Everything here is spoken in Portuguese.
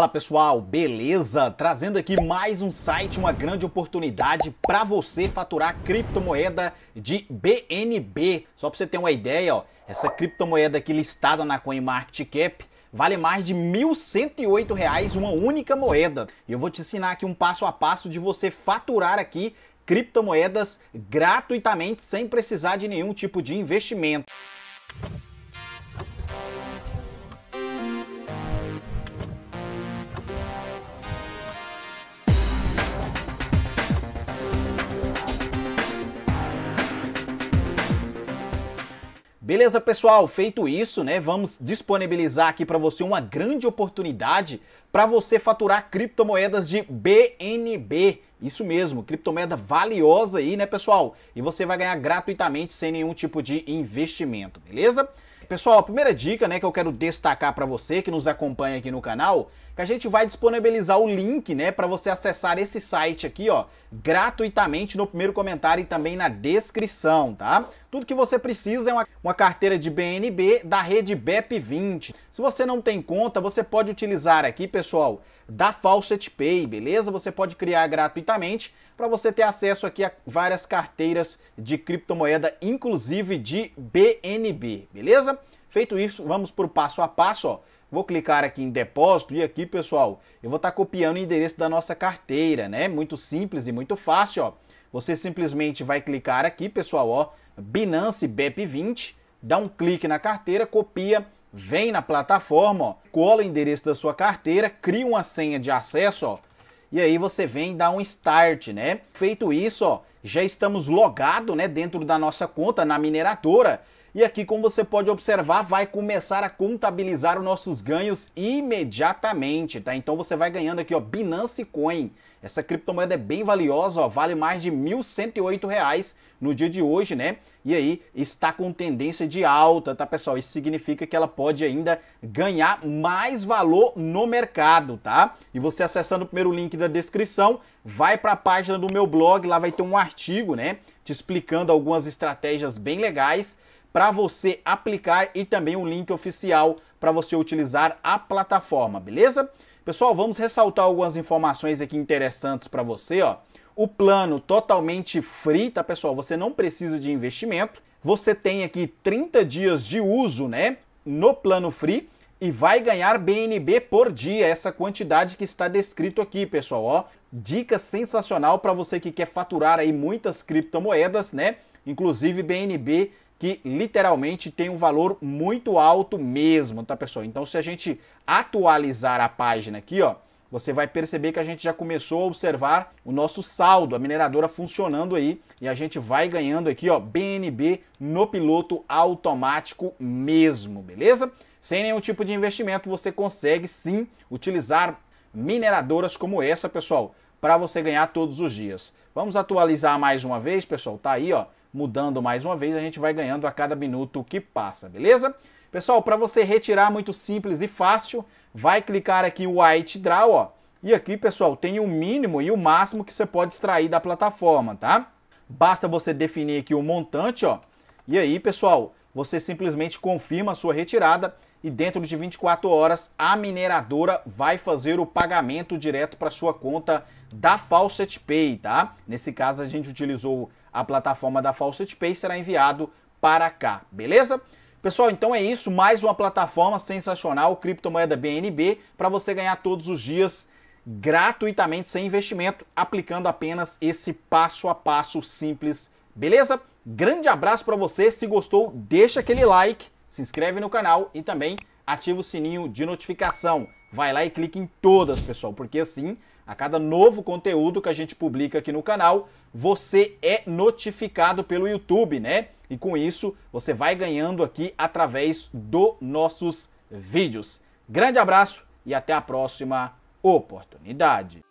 Fala pessoal, beleza? Trazendo aqui mais um site, uma grande oportunidade para você faturar criptomoeda de BNB. Só para você ter uma ideia, ó, essa criptomoeda aqui listada na CoinMarketCap vale mais de R$ 1.108 uma única moeda. E eu vou te ensinar aqui um passo a passo de você faturar aqui criptomoedas gratuitamente sem precisar de nenhum tipo de investimento. Beleza, pessoal? Feito isso, né? Vamos disponibilizar aqui para você uma grande oportunidade para você faturar criptomoedas de BNB. Isso mesmo, criptomoeda valiosa aí, né, pessoal? E você vai ganhar gratuitamente sem nenhum tipo de investimento, beleza? Pessoal, a primeira dica, né, que eu quero destacar para você que nos acompanha aqui no canal, que a gente vai disponibilizar o link, né, para você acessar esse site aqui, ó, gratuitamente no primeiro comentário e também na descrição, tá? Tudo que você precisa é uma, uma carteira de BNB da rede BEP20. Se você não tem conta, você pode utilizar aqui, pessoal, da Faucet Pay, beleza? Você pode criar gratuitamente para você ter acesso aqui a várias carteiras de criptomoeda, inclusive de BNB, beleza? Feito isso, vamos para o passo a passo. Ó. Vou clicar aqui em depósito e aqui, pessoal, eu vou estar tá copiando o endereço da nossa carteira, né? Muito simples e muito fácil, ó. Você simplesmente vai clicar aqui, pessoal, ó, Binance BEP20, dá um clique na carteira, copia, vem na plataforma, ó, cola o endereço da sua carteira, cria uma senha de acesso, ó, e aí você vem dar um start, né? Feito isso, ó, já estamos logado, né, dentro da nossa conta na mineradora e aqui, como você pode observar, vai começar a contabilizar os nossos ganhos imediatamente, tá? Então você vai ganhando aqui, ó, Binance Coin. Essa criptomoeda é bem valiosa, ó, vale mais de R$ 1.108 no dia de hoje, né? E aí está com tendência de alta, tá, pessoal? Isso significa que ela pode ainda ganhar mais valor no mercado, tá? E você acessando o primeiro link da descrição, vai para a página do meu blog, lá vai ter um artigo, né, te explicando algumas estratégias bem legais para você aplicar e também um link oficial para você utilizar a plataforma, beleza? Pessoal, vamos ressaltar algumas informações aqui interessantes para você, ó. O plano totalmente free, tá, pessoal? Você não precisa de investimento. Você tem aqui 30 dias de uso, né, no plano free e vai ganhar BNB por dia, essa quantidade que está descrito aqui, pessoal, ó. Dica sensacional para você que quer faturar aí muitas criptomoedas, né? Inclusive BNB que literalmente tem um valor muito alto mesmo, tá pessoal? Então se a gente atualizar a página aqui, ó, você vai perceber que a gente já começou a observar o nosso saldo, a mineradora funcionando aí, e a gente vai ganhando aqui, ó, BNB no piloto automático mesmo, beleza? Sem nenhum tipo de investimento, você consegue sim utilizar mineradoras como essa, pessoal, para você ganhar todos os dias. Vamos atualizar mais uma vez, pessoal, tá aí, ó, mudando mais uma vez, a gente vai ganhando a cada minuto que passa, beleza? Pessoal, para você retirar muito simples e fácil, vai clicar aqui o White Draw, ó. E aqui, pessoal, tem o mínimo e o máximo que você pode extrair da plataforma, tá? Basta você definir aqui o montante, ó. E aí, pessoal, você simplesmente confirma a sua retirada e dentro de 24 horas a mineradora vai fazer o pagamento direto para sua conta da Faucet Pay, tá? Nesse caso a gente utilizou a plataforma da Faucet Pay, será enviado para cá, beleza? Pessoal, então é isso, mais uma plataforma sensacional, criptomoeda BNB, para você ganhar todos os dias gratuitamente sem investimento, aplicando apenas esse passo a passo simples, beleza? Grande abraço para você. Se gostou, deixa aquele like, se inscreve no canal e também ativa o sininho de notificação. Vai lá e clique em todas, pessoal, porque assim, a cada novo conteúdo que a gente publica aqui no canal, você é notificado pelo YouTube, né? E com isso, você vai ganhando aqui através dos nossos vídeos. Grande abraço e até a próxima oportunidade.